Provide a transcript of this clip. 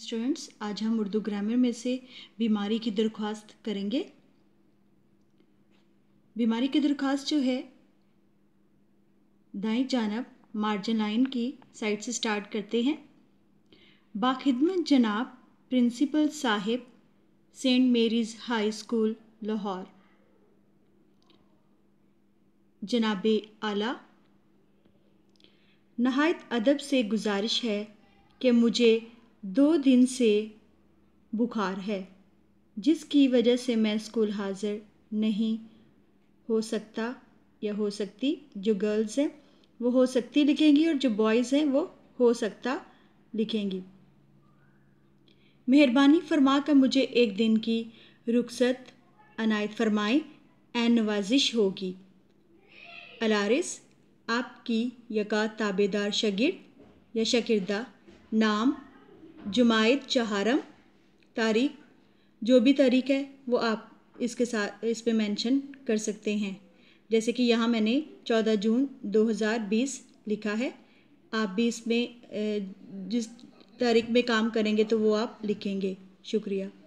students आज हम Urdu grammar में से बीमारी की दरख्वास्त करेंगे बीमारी की दरख्वास्त जो है दाई जानब मार्जिन लाइन की साइड से स्टार्ट करते हैं बाखिदमत जनाब प्रिंसिपल साहिब saint Mary's high school Lahore जनाब आला नहायत अदब से गुजारिश है कि मुझे दो दिन से बुखार है जिसकी वजह से मैं स्कूल हाजिर नहीं हो सकता या हो सकती जो गर्ल्स हैं वो हो सकती लिखेंगी और जो बॉयज़ हैं वो हो सकता लिखेंगी मेहरबानी फरमा कर मुझे एक दिन की रुखसत अनायत फरमाएं एन नवाजिश होगी अलारिस आपकी यका ताबेदार शगिर्द या शगिरदा नाम जुमायत चहारम तारीख जो भी तारीख है वो आप इसके साथ इस पर मेंशन कर सकते हैं जैसे कि यहाँ मैंने 14 जून 2020 लिखा है आप भी इसमें जिस तारीख में काम करेंगे तो वो आप लिखेंगे शुक्रिया